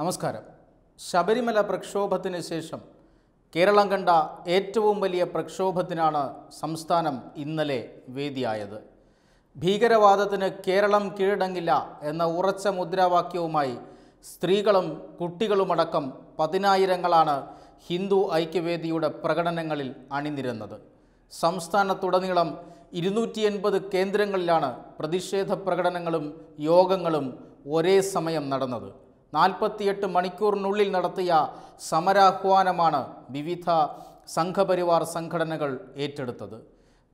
നമസ്കാരം ശബരിമല പ്രക്ഷോഭത്തിന് ശേഷം കേരളം കണ്ട ഏറ്റവും വലിയ പ്രക്ഷോഭത്തിനാണ് സംസ്ഥാനം ഇന്നലെ വേദിയായത് ഭീകരവാദത്തിന് കേരളം കീഴടങ്ങില്ല എന്ന ഉറച്ച മുദ്രാവാക്യവുമായി സ്ത്രീകളും കുട്ടികളുമടക്കം പതിനായിരങ്ങളാണ് ഹിന്ദു ഐക്യവേദിയുടെ പ്രകടനങ്ങളിൽ അണിനിരന്നത് സംസ്ഥാനത്തുടനീളം ഇരുന്നൂറ്റി എൺപത് കേന്ദ്രങ്ങളിലാണ് പ്രതിഷേധ പ്രകടനങ്ങളും യോഗങ്ങളും ഒരേ സമയം നടന്നത് നാൽപ്പത്തിയെട്ട് മണിക്കൂറിനുള്ളിൽ നടത്തിയ സമരാഹ്വാനമാണ് വിവിധ സംഘപരിവാർ സംഘടനകൾ ഏറ്റെടുത്തത്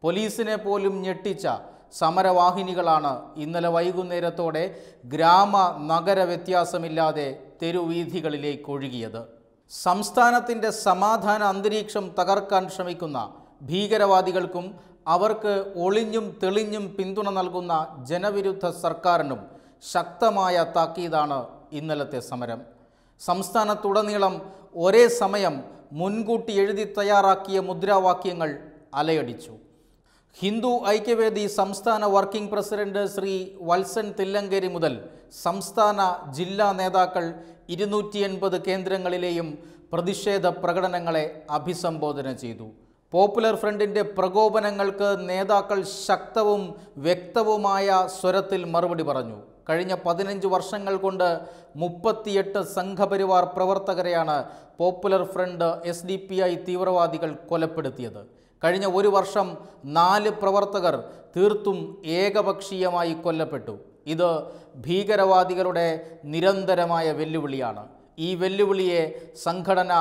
പോലീസിനെ പോലും ഞെട്ടിച്ച സമരവാഹിനികളാണ് ഇന്നലെ വൈകുന്നേരത്തോടെ ഗ്രാമ നഗര വ്യത്യാസമില്ലാതെ തെരുവീഥികളിലേക്ക് ഒഴുകിയത് സംസ്ഥാനത്തിൻ്റെ സമാധാന അന്തരീക്ഷം തകർക്കാൻ ശ്രമിക്കുന്ന ഭീകരവാദികൾക്കും അവർക്ക് ഒളിഞ്ഞും തെളിഞ്ഞും പിന്തുണ നൽകുന്ന ജനവിരുദ്ധ സർക്കാരിനും ശക്തമായ താക്കീതാണ് ഇന്നലത്തെ സമരം സംസ്ഥാനത്തുടനീളം ഒരേ സമയം മുൻകൂട്ടി എഴുതി തയ്യാറാക്കിയ മുദ്രാവാക്യങ്ങൾ അലയടിച്ചു ഹിന്ദു ഐക്യവേദി സംസ്ഥാന വർക്കിംഗ് പ്രസിഡന്റ് ശ്രീ വത്സൻ തില്ലങ്കേരി മുതൽ സംസ്ഥാന ജില്ലാ നേതാക്കൾ ഇരുന്നൂറ്റി എൺപത് കേന്ദ്രങ്ങളിലെയും പ്രതിഷേധ പ്രകടനങ്ങളെ അഭിസംബോധന ചെയ്തു പോപ്പുലർ ഫ്രണ്ടിൻ്റെ പ്രകോപനങ്ങൾക്ക് നേതാക്കൾ ശക്തവും വ്യക്തവുമായ സ്വരത്തിൽ മറുപടി പറഞ്ഞു കഴിഞ്ഞ പതിനഞ്ച് വർഷങ്ങൾ കൊണ്ട് മുപ്പത്തിയെട്ട് സംഘപരിവാർ പ്രവർത്തകരെയാണ് popular front S D P I തീവ്രവാദികൾ കൊലപ്പെടുത്തിയത് കഴിഞ്ഞ ഒരു വർഷം നാല് പ്രവർത്തകർ തീർത്തും ഏകപക്ഷീയമായി കൊല്ലപ്പെട്ടു ഇത് ഭീകരവാദികളുടെ നിരന്തരമായ വെല്ലുവിളിയാണ് ഈ വെല്ലുവിളിയെ സംഘടന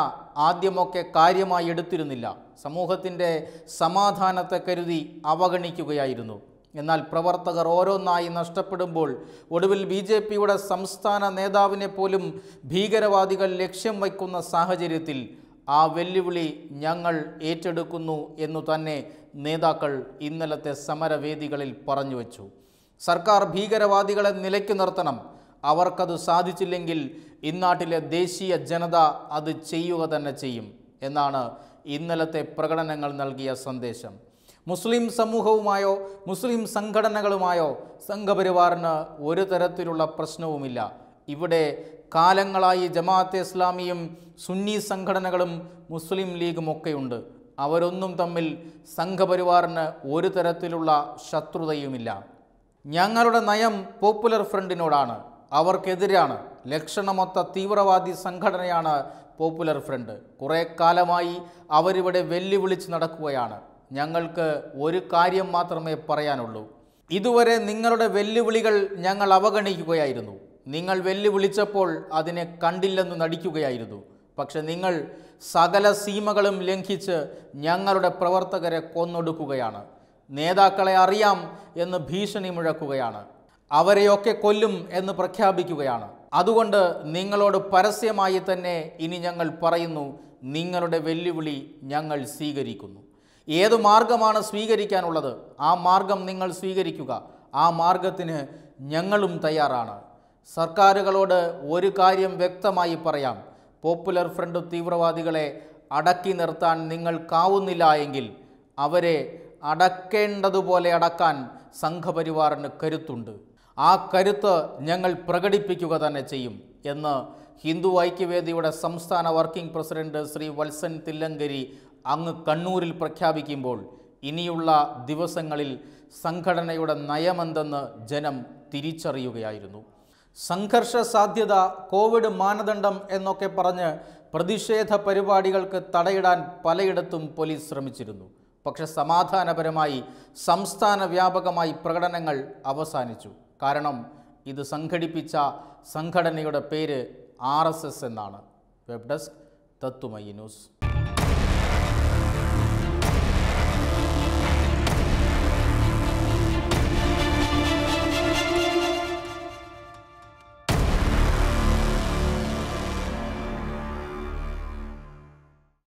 ആദ്യമൊക്കെ കാര്യമായി എടുത്തിരുന്നില്ല സമൂഹത്തിൻ്റെ സമാധാനത്തെ കരുതി അവഗണിക്കുകയായിരുന്നു എന്നാൽ പ്രവർത്തകർ ഓരോന്നായി നഷ്ടപ്പെടുമ്പോൾ ഒടുവിൽ ബി ജെ പിയുടെ സംസ്ഥാന നേതാവിനെ പോലും ഭീകരവാദികൾ ലക്ഷ്യം വയ്ക്കുന്ന സാഹചര്യത്തിൽ ആ വെല്ലുവിളി ഞങ്ങൾ ഏറ്റെടുക്കുന്നു എന്നു തന്നെ നേതാക്കൾ ഇന്നലത്തെ സമരവേദികളിൽ പറഞ്ഞു വച്ചു സർക്കാർ ഭീകരവാദികളെ നിലയ്ക്ക് നിർത്തണം അവർക്കത് സാധിച്ചില്ലെങ്കിൽ ഇന്നാട്ടിലെ ദേശീയ ജനത അത് ചെയ്യുക തന്നെ ചെയ്യും എന്നാണ് ഇന്നലത്തെ പ്രകടനങ്ങൾ നൽകിയ സന്ദേശം മുസ്ലിം സമൂഹവുമായോ മുസ്ലിം സംഘടനകളുമായോ സംഘപരിവാറിന് ഒരു തരത്തിലുള്ള പ്രശ്നവുമില്ല ഇവിടെ കാലങ്ങളായി ജമാഅത്തെ ഇസ്ലാമിയും സുന്നി സംഘടനകളും മുസ്ലിം ലീഗും ഒക്കെയുണ്ട് അവരൊന്നും തമ്മിൽ സംഘപരിവാറിന് ഒരു തരത്തിലുള്ള ശത്രുതയുമില്ല ഞങ്ങളുടെ നയം പോപ്പുലർ ഫ്രണ്ടിനോടാണ് അവർക്കെതിരാണ് ലക്ഷണമൊത്ത തീവ്രവാദി സംഘടനയാണ് പോപ്പുലർ ഫ്രണ്ട് കുറേ കാലമായി അവരിവിടെ വെല്ലുവിളിച്ച് നടക്കുകയാണ് ഞങ്ങൾക്ക് ഒരു കാര്യം മാത്രമേ പറയാനുള്ളൂ ഇതുവരെ നിങ്ങളുടെ വെല്ലുവിളികൾ ഞങ്ങൾ അവഗണിക്കുകയായിരുന്നു നിങ്ങൾ വെല്ലുവിളിച്ചപ്പോൾ അതിനെ കണ്ടില്ലെന്ന് നടിക്കുകയായിരുന്നു പക്ഷെ നിങ്ങൾ സകല സീമകളും ലംഘിച്ച് ഞങ്ങളുടെ പ്രവർത്തകരെ കൊന്നൊടുക്കുകയാണ് നേതാക്കളെ അറിയാം എന്ന് ഭീഷണി മുഴക്കുകയാണ് അവരെയൊക്കെ കൊല്ലും എന്ന് പ്രഖ്യാപിക്കുകയാണ് അതുകൊണ്ട് നിങ്ങളോട് പരസ്യമായി തന്നെ ഇനി ഞങ്ങൾ പറയുന്നു നിങ്ങളുടെ വെല്ലുവിളി ഞങ്ങൾ സ്വീകരിക്കുന്നു ഏത് മാർഗമാണ് സ്വീകരിക്കാനുള്ളത് ആ മാർഗം നിങ്ങൾ സ്വീകരിക്കുക ആ മാർഗത്തിന് ഞങ്ങളും തയ്യാറാണ് സർക്കാരുകളോട് ഒരു കാര്യം വ്യക്തമായി പറയാം പോപ്പുലർ ഫ്രണ്ട് തീവ്രവാദികളെ അടക്കി നിർത്താൻ കാവുന്നില്ല എങ്കിൽ അവരെ അടക്കേണ്ടതുപോലെ അടക്കാൻ സംഘപരിവാറിന് കരുത്തുണ്ട് ആ കരുത്ത് ഞങ്ങൾ പ്രകടിപ്പിക്കുക തന്നെ ചെയ്യും എന്ന് ഹിന്ദു ഐക്യവേദിയുടെ സംസ്ഥാന വർക്കിംഗ് പ്രസിഡന്റ് ശ്രീ വത്സൻ തില്ലങ്കരി അങ്ങ് കണ്ണൂരിൽ പ്രഖ്യാപിക്കുമ്പോൾ ഇനിയുള്ള ദിവസങ്ങളിൽ സംഘടനയുടെ നയമെന്തെന്ന് ജനം തിരിച്ചറിയുകയായിരുന്നു സംഘർഷ സാധ്യത കോവിഡ് മാനദണ്ഡം എന്നൊക്കെ പറഞ്ഞ് പ്രതിഷേധ പരിപാടികൾക്ക് തടയിടാൻ പലയിടത്തും പോലീസ് ശ്രമിച്ചിരുന്നു പക്ഷെ സമാധാനപരമായി സംസ്ഥാന വ്യാപകമായി പ്രകടനങ്ങൾ അവസാനിച്ചു കാരണം ഇത് സംഘടിപ്പിച്ച സംഘടനയുടെ പേര് ആർ എസ് എസ് എന്നാണ് വെബ് ഡെസ്ക് തത്തുമയി ന്യൂസ്